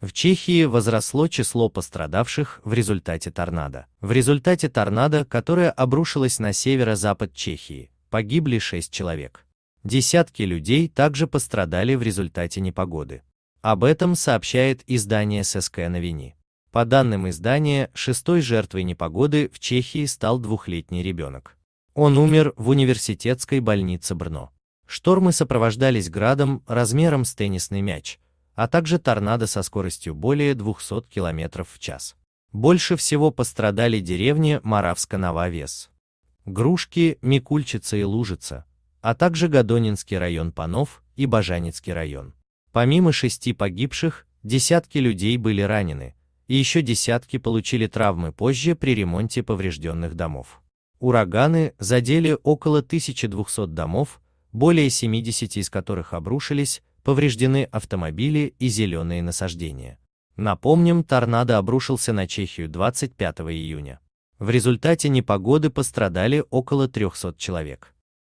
В Чехии возросло число пострадавших в результате торнадо. В результате торнадо, которое обрушилось на северо-запад Чехии, погибли 6 человек. Десятки людей также пострадали в результате непогоды. Об этом сообщает издание ССК Новини. По данным издания, шестой жертвой непогоды в Чехии стал двухлетний ребенок. Он умер в университетской больнице Брно. Штормы сопровождались градом размером с теннисный мяч – а также торнадо со скоростью более 200 км в час. Больше всего пострадали деревни Моравско-Нововес, Грушки, Микульчица и Лужица, а также Гадонинский район Панов и Бажаницкий район. Помимо шести погибших, десятки людей были ранены, и еще десятки получили травмы позже при ремонте поврежденных домов. Ураганы задели около 1200 домов, более 70 из которых обрушились, повреждены автомобили и зеленые насаждения. Напомним, торнадо обрушился на Чехию 25 июня. В результате непогоды пострадали около 300 человек.